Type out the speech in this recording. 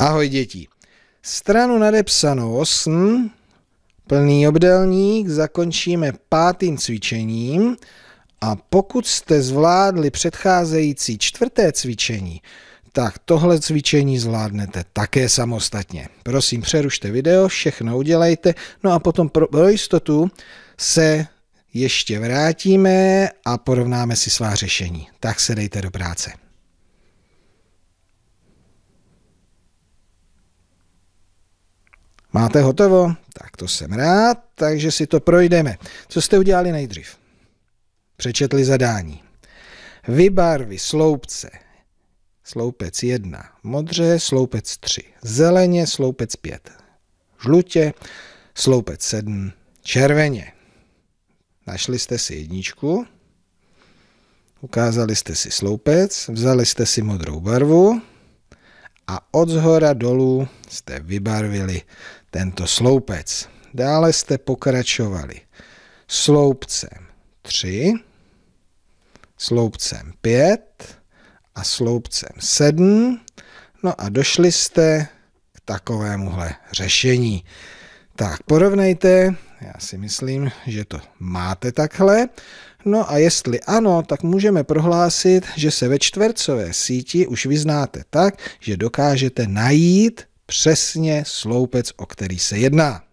Ahoj děti. Stranu nadepsanou 8, plný obdelník, zakončíme pátým cvičením a pokud jste zvládli předcházející čtvrté cvičení, tak tohle cvičení zvládnete také samostatně. Prosím, přerušte video, všechno udělejte, no a potom pro jistotu se ještě vrátíme a porovnáme si svá řešení. Tak se dejte do práce. Máte hotovo? Tak to jsem rád, takže si to projdeme. Co jste udělali nejdřív? Přečetli zadání. Vybarvy sloupce. Sloupec 1 modře, sloupec 3 zeleně, sloupec 5 žlutě, sloupec 7 červeně. Našli jste si jedničku, ukázali jste si sloupec, vzali jste si modrou barvu, a od zhora dolů jste vybarvili tento sloupec. Dále jste pokračovali sloupcem 3, sloupcem 5 a sloupcem 7. No a došli jste k takovémuhle řešení. Tak porovnejte, já si myslím, že to máte takhle. No a jestli ano, tak můžeme prohlásit, že se ve čtvercové síti už vyznáte tak, že dokážete najít přesně sloupec, o který se jedná.